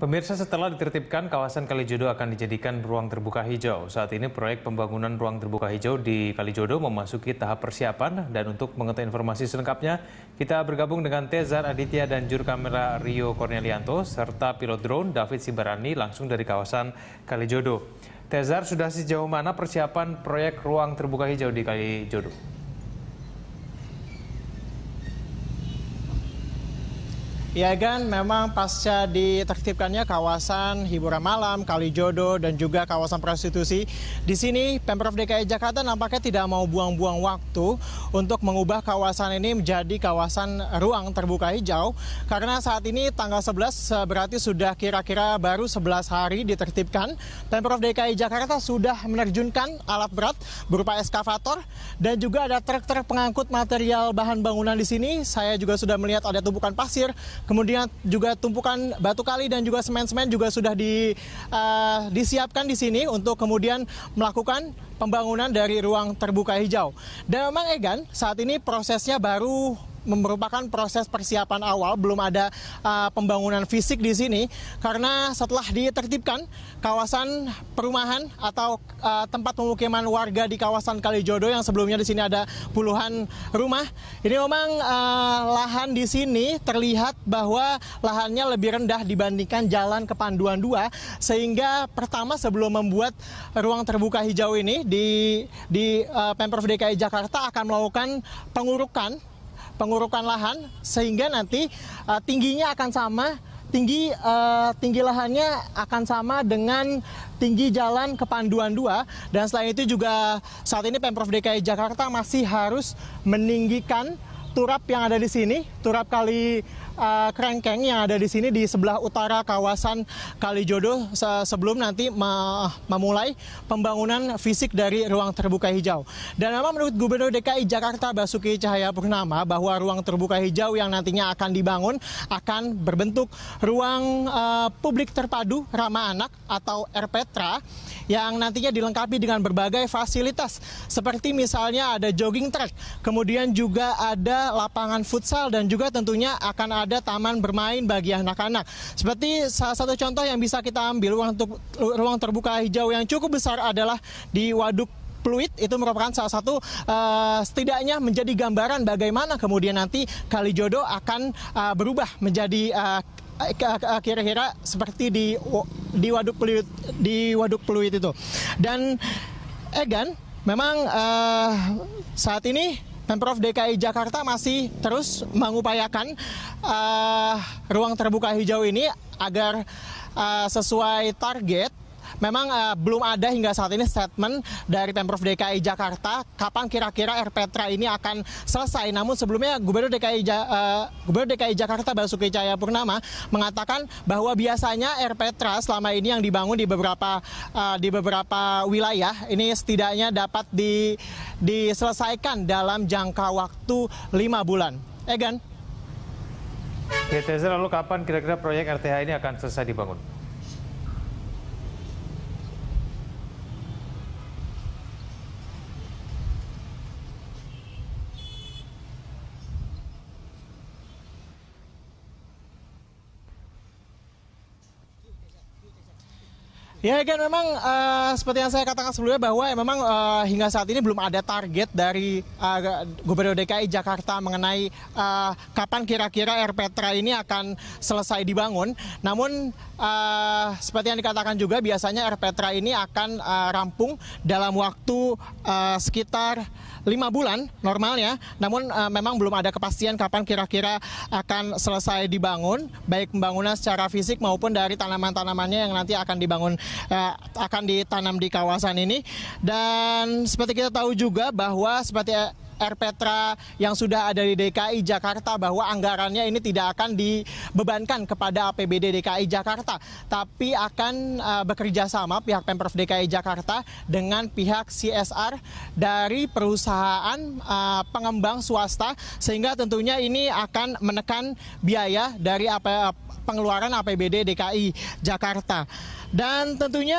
Pemirsa setelah ditertibkan, kawasan Kalijodo akan dijadikan ruang terbuka hijau. Saat ini proyek pembangunan ruang terbuka hijau di Kalijodo memasuki tahap persiapan. Dan untuk mengetahui informasi selengkapnya, kita bergabung dengan Tezar Aditya dan juru kamera Rio Cornelianto, serta pilot drone David Sibarani langsung dari kawasan Kalijodo. Tezar, sudah sejauh mana persiapan proyek ruang terbuka hijau di Kalijodo? Ya kan, memang pasca ditertibkannya kawasan hiburan malam, kali Kalijodo, dan juga kawasan prostitusi, di sini Pemprov DKI Jakarta nampaknya tidak mau buang-buang waktu untuk mengubah kawasan ini menjadi kawasan ruang terbuka hijau, karena saat ini tanggal 11 eh, berarti sudah kira-kira baru 11 hari ditertibkan. Pemprov DKI Jakarta sudah menerjunkan alat berat berupa eskavator, dan juga ada truk-truk pengangkut material bahan bangunan di sini. Saya juga sudah melihat ada tumpukan pasir, Kemudian juga tumpukan batu kali dan juga semen-semen juga sudah di, uh, disiapkan di sini untuk kemudian melakukan pembangunan dari ruang terbuka hijau. Dan memang Egan saat ini prosesnya baru merupakan proses persiapan awal, belum ada uh, pembangunan fisik di sini karena setelah ditertibkan kawasan perumahan atau uh, tempat pemukiman warga di kawasan Kalijodo yang sebelumnya di sini ada puluhan rumah, ini memang uh, lahan di sini terlihat bahwa lahannya lebih rendah dibandingkan jalan kepanduan 2 sehingga pertama sebelum membuat ruang terbuka hijau ini di di uh, Pemprov DKI Jakarta akan melakukan pengurukan pengurukan lahan sehingga nanti uh, tingginya akan sama tinggi uh, tinggi lahannya akan sama dengan tinggi jalan kepanduan 2 dan selain itu juga saat ini Pemprov DKI Jakarta masih harus meninggikan turap yang ada di sini, turap kali uh, eh, kerengkeng yang ada di sini di sebelah utara kawasan Kalijodo se sebelum nanti memulai pembangunan fisik dari ruang terbuka hijau. Dan memang menurut Gubernur DKI Jakarta Basuki Cahaya Purnama bahwa ruang terbuka hijau yang nantinya akan dibangun akan berbentuk ruang uh, publik terpadu ramah anak atau RPTRA yang nantinya dilengkapi dengan berbagai fasilitas seperti misalnya ada jogging track, kemudian juga ada lapangan futsal dan juga tentunya akan ada ada taman bermain bagi anak-anak. Seperti salah satu contoh yang bisa kita ambil ruang, untuk ruang terbuka hijau yang cukup besar adalah di Waduk Pluit itu merupakan salah satu uh, setidaknya menjadi gambaran bagaimana kemudian nanti kali Kalijodo akan uh, berubah menjadi eh, kira kira-kira seperti di di waduk Pluit di waduk Pluit itu dan Egan memang uh, saat ini Pemprov DKI Jakarta masih terus mengupayakan uh, ruang terbuka hijau ini agar uh, sesuai target memang uh, belum ada hingga saat ini statement dari Pemprov DKI Jakarta kapan kira-kira RPtra ini akan selesai. Namun sebelumnya Gubernur DKI ja, uh, Gubernur DKI Jakarta Basuki Cahayapurnama mengatakan bahwa biasanya RPtra selama ini yang dibangun di beberapa uh, di beberapa wilayah ini setidaknya dapat di diselesaikan dalam jangka waktu lima bulan. Egan. Ya, Tezer, lalu kapan kira-kira proyek RTH ini akan selesai dibangun? Ya kan memang uh, seperti yang saya katakan sebelumnya bahwa ya, memang uh, hingga saat ini belum ada target dari uh, Gubernur DKI Jakarta mengenai uh, kapan kira-kira RPtra ini akan selesai dibangun. Namun uh, seperti yang dikatakan juga biasanya RPtra ini akan uh, rampung dalam waktu uh, sekitar lima bulan normalnya. Namun uh, memang belum ada kepastian kapan kira-kira akan selesai dibangun, baik pembangunan secara fisik maupun dari tanaman-tanamannya yang nanti akan dibangun uh, akan ditanam di kawasan ini. Dan seperti kita tahu juga bahwa seperti Air eh, Petra yang sudah ada di DKI Jakarta bahwa anggarannya ini tidak akan dibebankan kepada APBD DKI Jakarta, tapi akan uh, bekerja sama pihak Pemprov DKI Jakarta dengan pihak CSR dari perusahaan uh, pengembang swasta sehingga tentunya ini akan menekan biaya dari apa pengeluaran APBD DKI Jakarta. Dan tentunya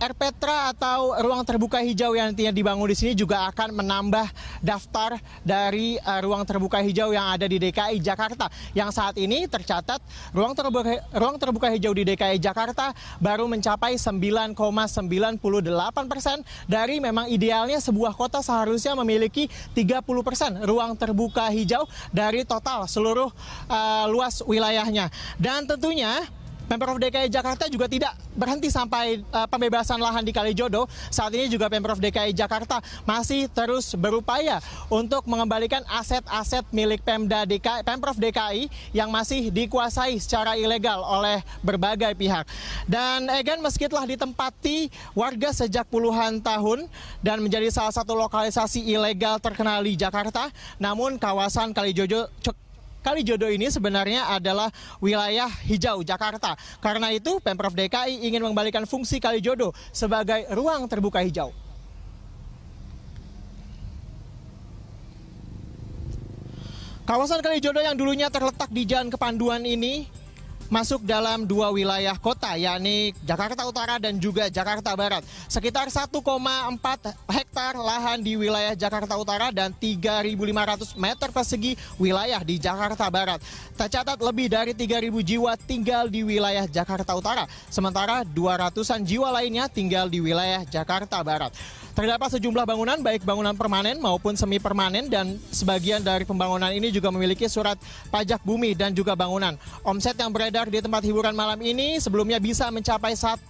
RPTRA atau ruang terbuka hijau yang nantinya dibangun di sini juga akan menambah daftar dari uh, ruang terbuka hijau yang ada di DKI Jakarta. Yang saat ini tercatat ruang terbuka, ruang terbuka hijau di DKI Jakarta baru mencapai 9,98 persen dari memang idealnya sebuah kota seharusnya memiliki 30 persen ruang terbuka hijau dari total seluruh uh, luas wilayahnya. Dan tentunya Pemprov DKI Jakarta juga tidak berhenti sampai uh, pembebasan lahan di Kalijodo. Saat ini juga Pemprov DKI Jakarta masih terus berupaya untuk mengembalikan aset-aset milik Pemda DKI, Pemprov DKI yang masih dikuasai secara ilegal oleh berbagai pihak. Dan Egan meski telah ditempati warga sejak puluhan tahun dan menjadi salah satu lokalisasi ilegal terkenal di Jakarta, namun kawasan Kalijodo Kali Jodoh ini sebenarnya adalah wilayah hijau Jakarta. Karena itu Pemprov DKI ingin mengembalikan fungsi Kali Jodoh sebagai ruang terbuka hijau. Kawasan Kali Jodoh yang dulunya terletak di Jalan Kepanduan ini masuk dalam dua wilayah kota, yakni Jakarta Utara dan juga Jakarta Barat. Sekitar 1,4 hektar hektar lahan di wilayah Jakarta Utara dan 3.500 meter persegi wilayah di Jakarta Barat. Tercatat lebih dari 3.000 jiwa tinggal di wilayah Jakarta Utara, sementara 200-an jiwa lainnya tinggal di wilayah Jakarta Barat. Terdapat sejumlah bangunan, baik bangunan permanen maupun semi permanen, dan sebagian dari pembangunan ini juga memiliki surat pajak bumi dan juga bangunan. Omset yang beredar di tempat hiburan malam ini sebelumnya bisa mencapai 1,5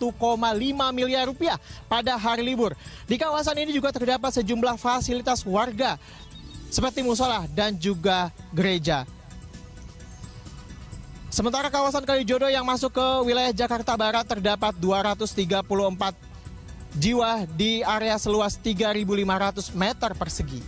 miliar rupiah pada hari libur. Di kawasan ini juga terdapat sejumlah fasilitas warga seperti musola dan juga gereja. Sementara kawasan Kalijodo yang masuk ke wilayah Jakarta Barat terdapat 234 jiwa di area seluas 3.500 meter persegi.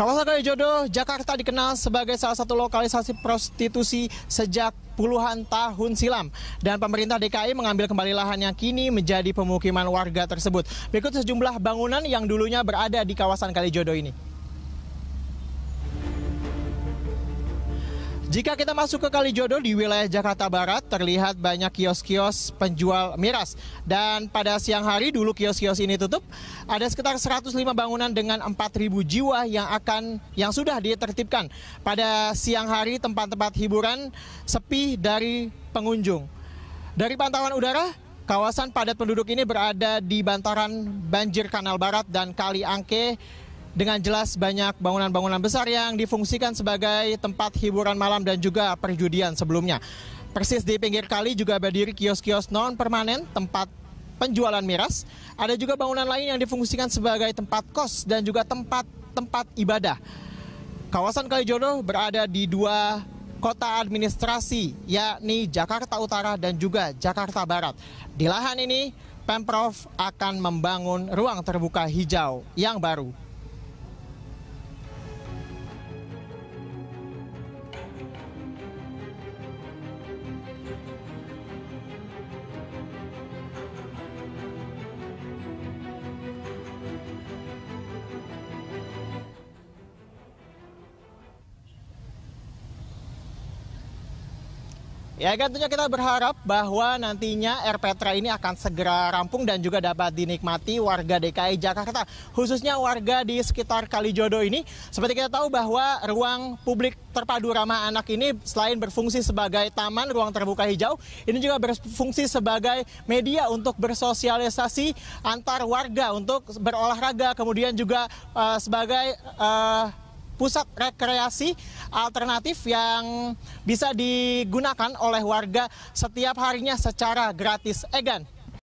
Kawasan Kalijodo, Jakarta dikenal sebagai salah satu lokalisasi prostitusi sejak puluhan tahun silam. Dan pemerintah DKI mengambil kembali lahan yang kini menjadi pemukiman warga tersebut. Berikut sejumlah bangunan yang dulunya berada di kawasan Kalijodo ini. Jika kita masuk ke Kalijodo di wilayah Jakarta Barat, terlihat banyak kios-kios penjual miras. Dan pada siang hari dulu kios-kios ini tutup, ada sekitar 105 bangunan dengan 4.000 jiwa yang akan yang sudah ditertibkan. Pada siang hari tempat-tempat hiburan sepi dari pengunjung. Dari pantauan udara, kawasan padat penduduk ini berada di bantaran banjir Kanal Barat dan Kali Angke dengan jelas banyak bangunan-bangunan besar yang difungsikan sebagai tempat hiburan malam dan juga perjudian sebelumnya. Persis di pinggir kali juga berdiri kios-kios non-permanen, tempat penjualan miras. Ada juga bangunan lain yang difungsikan sebagai tempat kos dan juga tempat-tempat ibadah. Kawasan Kalijodo berada di dua kota administrasi, yakni Jakarta Utara dan juga Jakarta Barat. Di lahan ini, Pemprov akan membangun ruang terbuka hijau yang baru Ya tentunya kita berharap bahwa nantinya RPTRA ini akan segera rampung dan juga dapat dinikmati warga DKI Jakarta, khususnya warga di sekitar Kalijodo ini. Seperti kita tahu bahwa ruang publik terpadu ramah anak ini selain berfungsi sebagai taman ruang terbuka hijau, ini juga berfungsi sebagai media untuk bersosialisasi antar warga untuk berolahraga, kemudian juga uh, sebagai uh, pusat rekreasi alternatif yang bisa digunakan oleh warga setiap harinya secara gratis. Egan.